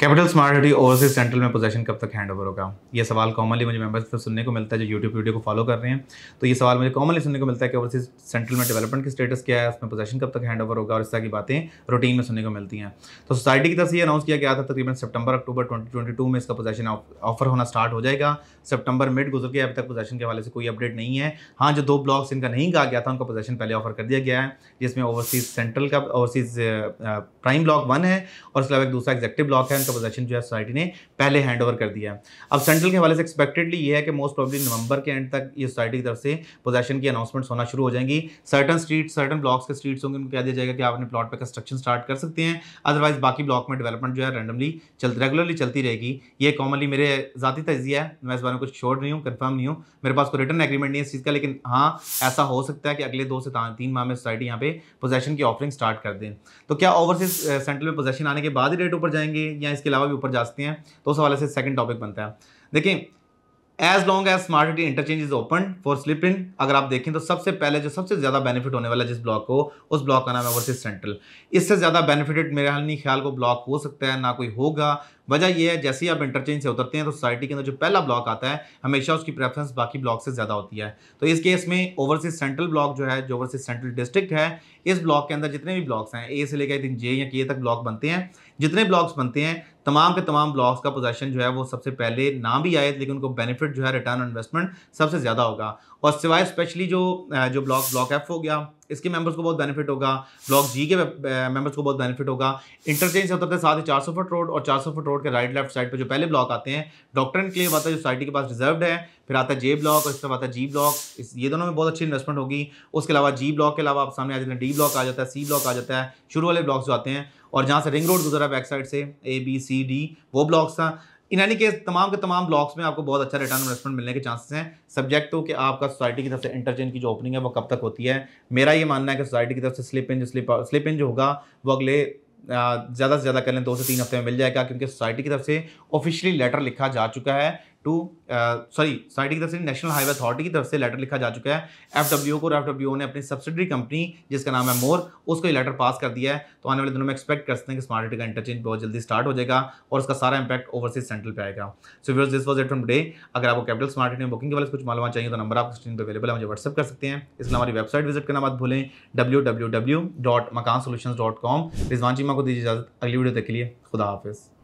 capital smart city overseas central में possession कब तक हैंड ओवर होगा ये सवाल कॉमनली मुझे मेंबर्स से सुनने को मिलता है जो यूट्यूब वीडियो को फॉलो कर रहे हैं तो ये सवाल मुझे कॉमनली सुनने को मिलता है कि ओवरसीज सेंट्रल में डेवलपमेंट की स्टेटस क्या है उसमें पोजेशन कब तक हैंड ओवर होगा और इस तरह की बातें रूटीन में सुनने को मिलती हैं तो सोसाइटी की तरफ से ये अनाउंस किया गया था तकरीबन सेप्टंबर अक्टूबर ट्वेंटी में इसका पोजेशन ऑफर होना स्टार्ट हो जाएगा सेप्टंबर मिड गुजर के अभी तक पोजेशन के हवाले से कोई अपडेट नहीं है हाँ जो दो ब्लॉक्स इनका नहीं कहा गया था उनका पोजेशन पहले ऑफर कर दिया गया है जिसमें ओवरसीज सेंट्रल का ओवरसीज प्राइम ब्लॉक वन है और उसके अलावा एक दूसरा एग्जेक्टिव ब्लॉक है उनका पोजेशन जो है सोसाइटी ने पहले हैंड ओवर कर दिया है अब सेंट्रल के हवाले से एक्सपेक्टेडली ये है कि मोस्ट प्रॉब्ली नवंबर के एंड तक ये सोसाइटी की तरफ से पोजेशन की अनाउंसमेंट्स होना शुरू हो जाएंगी सर्टन स्ट्रीट सर्टन ब्लॉक्स के स्ट्रीट्स होंगे उनको कह दिया जाएगा कि आप अपने प्लॉट पर कंस्ट्रक्शन स्टार्ट कर सकते हैं अदरवाइज बाकी ब्लॉक में डेवलपमेंट जो है रैंडमली चल रेगुलरली चलती रहेगी ये कॉमनली मेरे ज़ाती तजिया है मैं इस बारे में कुछ शोर नहीं हूँ कन्फर्म नहीं हूँ मेरे पास कोई रिटर्न एग्रीमेंट नहीं है इस चीज़ का लेकिन हाँ ऐसा हो सकता है कि अगले दो से तीन माह में सोसाइटी यहाँ पे पोजेशन की ऑफरिंग स्टार्ट कर दें तो क्या ओवरसीज सेंट्रल में पोजेशन आने के बाद ही रेट ऊपर जाएंगे या हैं इसके अलावा भी ऊपर जा सकती हैं तो उस हवाले से सेकंड टॉपिक बनता है देखिए as long as smart city interchange is open for slip in अगर आप देखें तो सबसे पहले जो सबसे ज़्यादा बेनिफिट होने वाला जिस ब्लॉक को उस ब्लॉक का नाम है ओवरसीज सेंट्रल इससे ज़्यादा बेनिफिटेड मेरे हाल नहीं ख्याल को ब्लॉक हो सकता है ना कोई होगा वजह यह है जैसे ही आप इंटरचेंज से उतरते हैं तो सोसाइटी के अंदर जो पहला ब्लॉक आता है हमेशा उसकी प्रेफरेंस बाकी ब्लॉक से ज़्यादा होती है तो इस केस में ओवरसीज सेंट्रल ब्लॉक जो है जो ओवरसीज सेंट्रल डिस्ट्रिक्ट है इस ब्लॉक के अंदर जितने भी ब्लॉक्स हैं ए से लेकर आई थिंक जे या के तक ब्लॉक बनते हैं जितने ब्लॉक्स बनते हैं तमाम के तमाम ब्लॉक्स का पोजेशन जो है वो सबसे पहले ना भी आए लेकिन उनको बेनिफिट जो है रिटर्न ऑन इन्वेस्टमेंट सबसे ज़्यादा होगा और सिवाय स्पेशली जो जो ब्लॉक ब्लॉक एफ हो गया इसके मेंबर्स को बहुत बेनिफिट होगा ब्लॉक जी के मेंबर्स uh, को बहुत बेनिफिट होगा इंटरचेंज होता था साथ ही चार सौ फुट रोड और चार सौ फुट रोड के राइट लेफ्ट साइड पर जो पहले ब्लॉक आते हैं डॉक्टर के लिए आता है जो सोसाइटी के पास रिजर्व है फिर आता है जे ब्लॉक और इसके बाद आता है जी ब्लॉक इस ये दोनों में बहुत अच्छी इन्वेस्टमेंट होगी उसके अलावा जी ब्लॉक के अलावा आप सामने आ जाते हैं डी ब्लॉक आ जाता है सी ब्लॉक आ जाता है शुरू वाले ब्लॉक्स जो आते हैं और जहाँ से रिंग रोड गुजरा बैक साइड से ए बी सी डी वो ब्लॉक्स था इन एनी केस तमाम के तमाम ब्लॉक्स में आपको बहुत अच्छा रिटर्न इन्वेस्टमेंट मिलने के चांसेस हैं सब्जेक्ट तो कि आपका सोसाइटी की तरफ से इंटरचेंज की जो ओपनिंग है वो कब तक होती है मेरा ये मानना है कि सोसाइटी की तरफ से स्लिप इन जो स्लिप स्लिप इन जो होगा वो अगले ज़्यादा से ज़्यादा कर लें दो से तीन हफ्ते में मिल जाएगा क्योंकि सोसाइटी की तरफ से ऑफिशियली लेटर लिखा जा चुका है टू सॉरी साइडी की तरफ से नेशनल हाईवे अथॉरिटी की तरफ से लेटर लिखा जा चुका है एफ डब्ल्यू को एफ डब्ल्यू ने अपनी सब्सिडी कंपनी जिसका नाम है मोर उसको ये लेटर पास कर दिया है तो आने वाले दिनों में एक्सपेक्ट करते हैं कि स्मार्ट सिटी का इंटरचेंज बहुत जल्दी स्टार्ट हो जाएगा और उसका सारा इंपैक्ट ओवरसीज सेंट्रल पर आएगा so viewers this was it from day अगर आपको कैपिटल स्मार्ट सिटी में बुकिंग के वाले कुछ मालूम चाहिए तो नंबर आपको स्क्रीन पर अवेलेबल है मुझे व्हाट्सअप कर सकते हैं इसलिए हमारी वेबसाइट विजिट करना मत भूलें W W W dot Makaan solution dot com Rizwan Cheema को दीजिए इजाजत अगली वीडियो तक के लिए खुदा हाफिज़